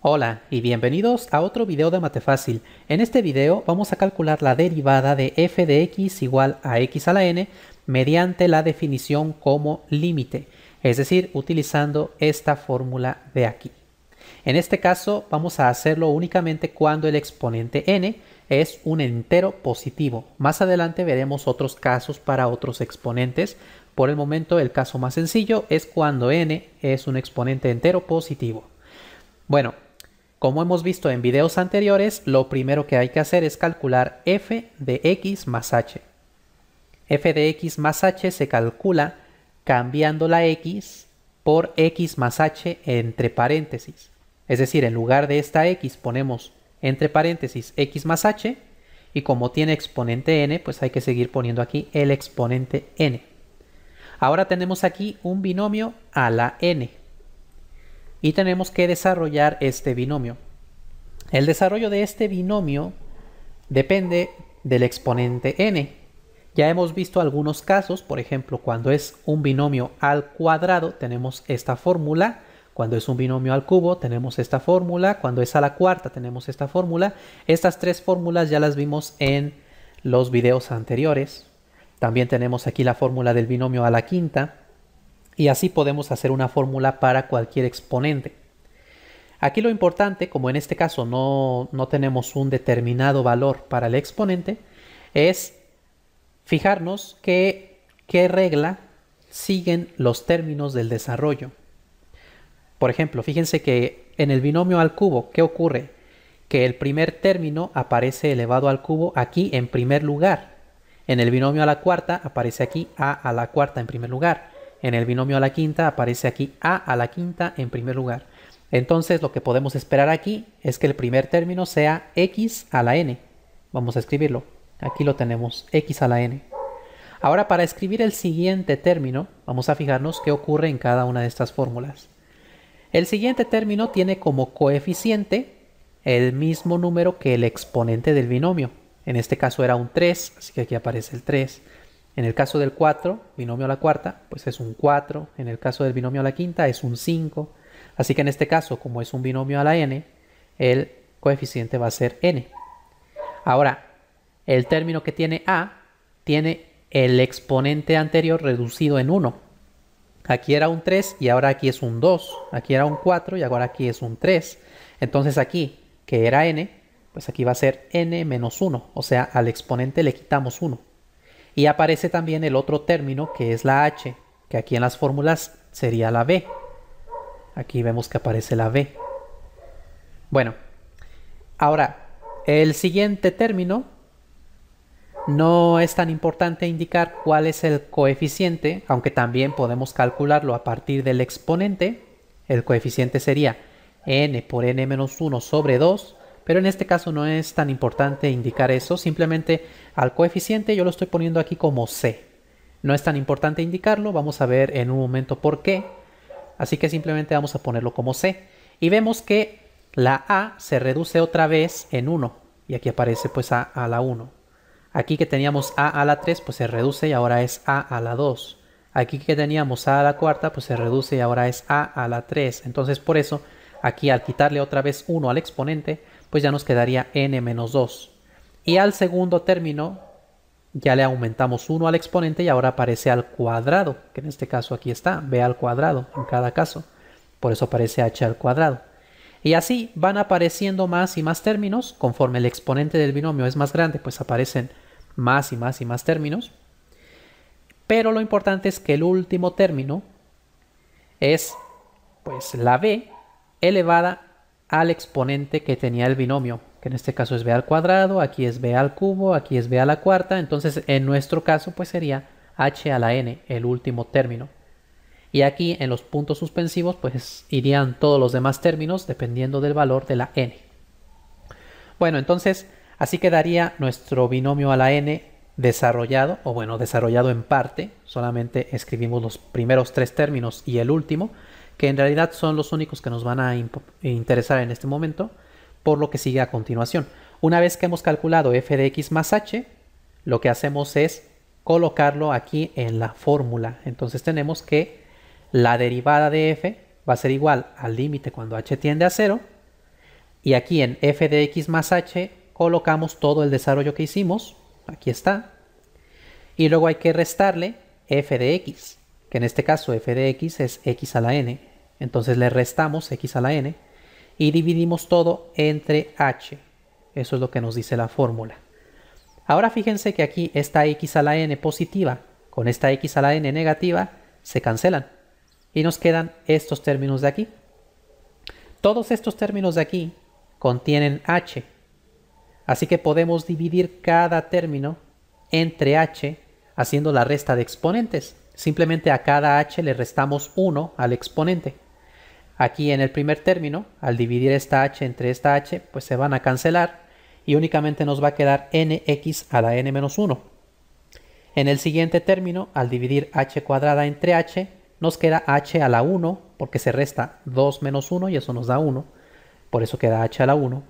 Hola y bienvenidos a otro video de Matefácil. En este video vamos a calcular la derivada de f de x igual a x a la n mediante la definición como límite, es decir, utilizando esta fórmula de aquí. En este caso vamos a hacerlo únicamente cuando el exponente n es un entero positivo. Más adelante veremos otros casos para otros exponentes. Por el momento el caso más sencillo es cuando n es un exponente entero positivo. Bueno, como hemos visto en videos anteriores, lo primero que hay que hacer es calcular f de x más h. f de x más h se calcula cambiando la x por x más h entre paréntesis. Es decir, en lugar de esta x ponemos entre paréntesis x más h y como tiene exponente n, pues hay que seguir poniendo aquí el exponente n. Ahora tenemos aquí un binomio a la n y tenemos que desarrollar este binomio. El desarrollo de este binomio depende del exponente n. Ya hemos visto algunos casos, por ejemplo, cuando es un binomio al cuadrado tenemos esta fórmula, cuando es un binomio al cubo tenemos esta fórmula, cuando es a la cuarta tenemos esta fórmula. Estas tres fórmulas ya las vimos en los videos anteriores. También tenemos aquí la fórmula del binomio a la quinta y así podemos hacer una fórmula para cualquier exponente. Aquí lo importante, como en este caso no, tenemos un determinado valor para el exponente, es fijarnos qué regla siguen los términos del desarrollo. Por ejemplo, fíjense que en el binomio al cubo, ¿qué ocurre? Que el primer término aparece elevado al cubo aquí en primer lugar. En el binomio a la cuarta aparece aquí a a la cuarta en primer lugar en el binomio a la quinta aparece aquí a a la quinta en primer lugar. Entonces lo que podemos esperar aquí es que el primer término sea x a la n. Vamos a escribirlo. Aquí lo tenemos, x a la n. Ahora para escribir el siguiente término, vamos a fijarnos qué ocurre en cada una de estas fórmulas. El siguiente término tiene como coeficiente el mismo número que el exponente del binomio. En este caso era un 3, así que aquí aparece el 3. En el caso del 4, binomio a la cuarta, pues es un 4. En el caso del binomio a la quinta es un 5. Así que en este caso, como es un binomio a la n, el coeficiente va a ser n. Ahora, el término que tiene a tiene el exponente anterior reducido en 1. Aquí era un 3 y ahora aquí es un 2. Aquí era un 4 y ahora aquí es un 3. Entonces aquí, que era n, pues aquí va a ser n menos 1. O sea, al exponente le quitamos 1. Y aparece también el otro término que es la H, que aquí en las fórmulas sería la B. Aquí vemos que aparece la B. Bueno, ahora, el siguiente término no es tan importante indicar cuál es el coeficiente, aunque también podemos calcularlo a partir del exponente. El coeficiente sería n por n menos 1 sobre 2 pero en este caso no es tan importante indicar eso, simplemente al coeficiente yo lo estoy poniendo aquí como C. No es tan importante indicarlo, vamos a ver en un momento por qué. Así que simplemente vamos a ponerlo como C. Y vemos que la A se reduce otra vez en 1. Y aquí aparece pues A a la 1. Aquí que teníamos A a la 3 pues se reduce y ahora es A a la 2. Aquí que teníamos A a la cuarta pues se reduce y ahora es A a la 3. Entonces por eso aquí al quitarle otra vez 1 al exponente pues ya nos quedaría n menos 2. Y al segundo término ya le aumentamos 1 al exponente y ahora aparece al cuadrado, que en este caso aquí está, b al cuadrado en cada caso. Por eso aparece h al cuadrado. Y así van apareciendo más y más términos, conforme el exponente del binomio es más grande, pues aparecen más y más y más términos. Pero lo importante es que el último término es pues la b elevada al exponente que tenía el binomio, que en este caso es b al cuadrado, aquí es b al cubo, aquí es b a la cuarta, entonces en nuestro caso pues sería h a la n, el último término. Y aquí en los puntos suspensivos pues irían todos los demás términos dependiendo del valor de la n. Bueno, entonces así quedaría nuestro binomio a la n desarrollado, o bueno, desarrollado en parte, solamente escribimos los primeros tres términos y el último, que en realidad son los únicos que nos van a interesar en este momento, por lo que sigue a continuación. Una vez que hemos calculado f de x más h, lo que hacemos es colocarlo aquí en la fórmula. Entonces tenemos que la derivada de f va a ser igual al límite cuando h tiende a 0, y aquí en f de x más h colocamos todo el desarrollo que hicimos, aquí está, y luego hay que restarle f de x que en este caso f de x es x a la n, entonces le restamos x a la n y dividimos todo entre h. Eso es lo que nos dice la fórmula. Ahora fíjense que aquí esta x a la n positiva con esta x a la n negativa se cancelan y nos quedan estos términos de aquí. Todos estos términos de aquí contienen h, así que podemos dividir cada término entre h haciendo la resta de exponentes. Simplemente a cada h le restamos 1 al exponente. Aquí en el primer término, al dividir esta h entre esta h, pues se van a cancelar y únicamente nos va a quedar nx a la n-1. En el siguiente término, al dividir h cuadrada entre h, nos queda h a la 1 porque se resta 2 menos 1 y eso nos da 1. Por eso queda h a la 1.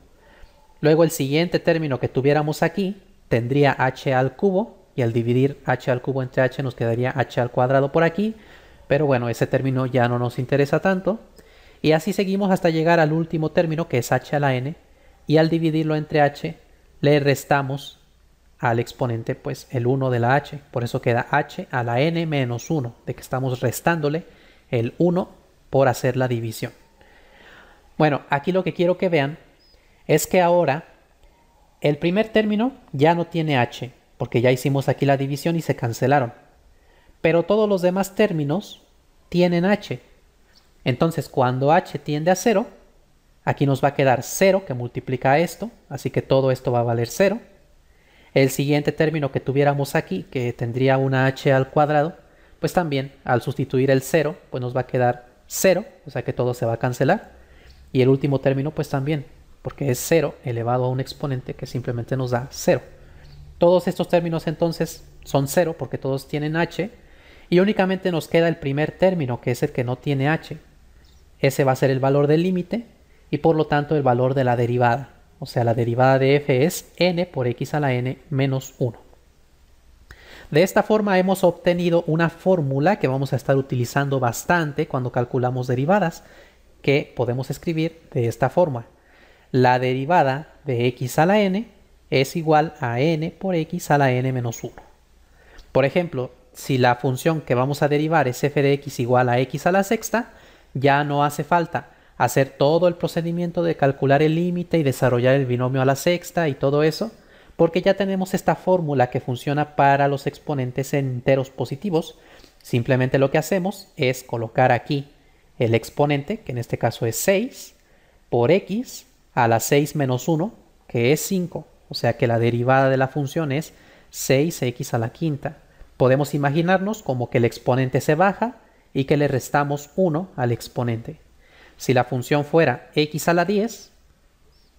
Luego el siguiente término que tuviéramos aquí tendría h al cubo y al dividir h al cubo entre h nos quedaría h al cuadrado por aquí, pero bueno, ese término ya no nos interesa tanto. Y así seguimos hasta llegar al último término que es h a la n y al dividirlo entre h le restamos al exponente pues el 1 de la h, por eso queda h a la n menos 1, de que estamos restándole el 1 por hacer la división. Bueno, aquí lo que quiero que vean es que ahora el primer término ya no tiene h, porque ya hicimos aquí la división y se cancelaron. Pero todos los demás términos tienen h. Entonces, cuando h tiende a 0, aquí nos va a quedar 0 que multiplica esto, así que todo esto va a valer 0. El siguiente término que tuviéramos aquí, que tendría una h al cuadrado, pues también al sustituir el 0, pues nos va a quedar 0, o sea que todo se va a cancelar. Y el último término pues también, porque es 0 elevado a un exponente que simplemente nos da 0. Todos estos términos entonces son cero porque todos tienen h y únicamente nos queda el primer término que es el que no tiene h. Ese va a ser el valor del límite y por lo tanto el valor de la derivada. O sea, la derivada de f es n por x a la n menos 1. De esta forma hemos obtenido una fórmula que vamos a estar utilizando bastante cuando calculamos derivadas, que podemos escribir de esta forma. La derivada de x a la n es igual a n por x a la n menos 1. Por ejemplo, si la función que vamos a derivar es f de x igual a x a la sexta, ya no hace falta hacer todo el procedimiento de calcular el límite y desarrollar el binomio a la sexta y todo eso, porque ya tenemos esta fórmula que funciona para los exponentes enteros positivos. Simplemente lo que hacemos es colocar aquí el exponente, que en este caso es 6, por x a la 6 menos 1, que es 5. O sea que la derivada de la función es 6x a la quinta. Podemos imaginarnos como que el exponente se baja y que le restamos 1 al exponente. Si la función fuera x a la 10,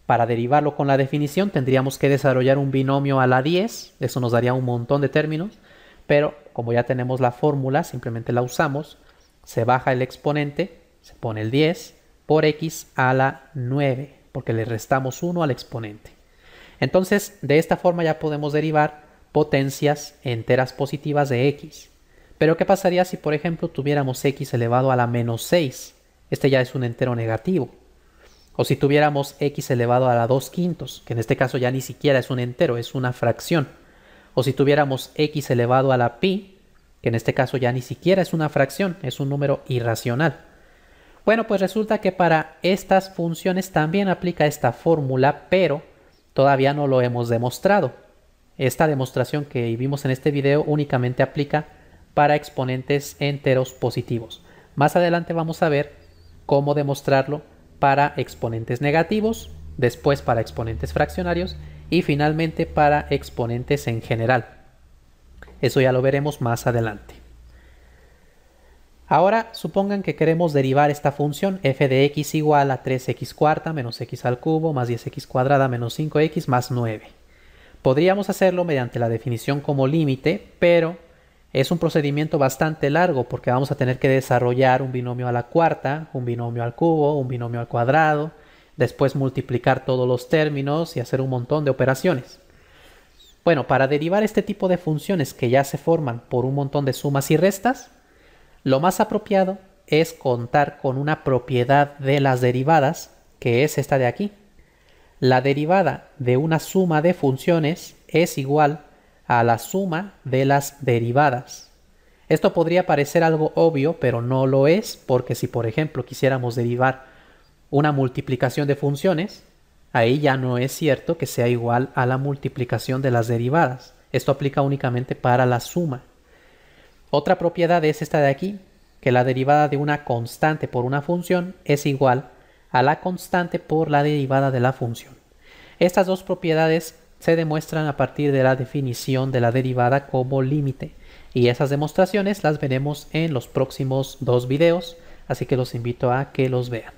para derivarlo con la definición tendríamos que desarrollar un binomio a la 10, eso nos daría un montón de términos, pero como ya tenemos la fórmula, simplemente la usamos, se baja el exponente, se pone el 10 por x a la 9, porque le restamos 1 al exponente. Entonces, de esta forma ya podemos derivar potencias enteras positivas de x. Pero ¿qué pasaría si por ejemplo tuviéramos x elevado a la menos 6? Este ya es un entero negativo. O si tuviéramos x elevado a la 2 quintos, que en este caso ya ni siquiera es un entero, es una fracción. O si tuviéramos x elevado a la pi, que en este caso ya ni siquiera es una fracción, es un número irracional. Bueno, pues resulta que para estas funciones también aplica esta fórmula, pero todavía no lo hemos demostrado. Esta demostración que vimos en este video únicamente aplica para exponentes enteros positivos. Más adelante vamos a ver cómo demostrarlo para exponentes negativos, después para exponentes fraccionarios y finalmente para exponentes en general. Eso ya lo veremos más adelante. Ahora supongan que queremos derivar esta función f de x igual a 3x cuarta menos x al cubo más 10x cuadrada menos 5x más 9. Podríamos hacerlo mediante la definición como límite, pero es un procedimiento bastante largo porque vamos a tener que desarrollar un binomio a la cuarta, un binomio al cubo, un binomio al cuadrado, después multiplicar todos los términos y hacer un montón de operaciones. Bueno, para derivar este tipo de funciones que ya se forman por un montón de sumas y restas, lo más apropiado es contar con una propiedad de las derivadas, que es esta de aquí. La derivada de una suma de funciones es igual a la suma de las derivadas. Esto podría parecer algo obvio, pero no lo es, porque si por ejemplo quisiéramos derivar una multiplicación de funciones, ahí ya no es cierto que sea igual a la multiplicación de las derivadas. Esto aplica únicamente para la suma. Otra propiedad es esta de aquí, que la derivada de una constante por una función es igual a la constante por la derivada de la función. Estas dos propiedades se demuestran a partir de la definición de la derivada como límite y esas demostraciones las veremos en los próximos dos videos, así que los invito a que los vean.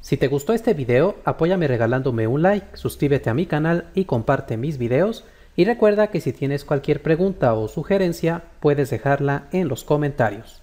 Si te gustó este video, apóyame regalándome un like, suscríbete a mi canal y comparte mis videos y recuerda que si tienes cualquier pregunta o sugerencia, puedes dejarla en los comentarios.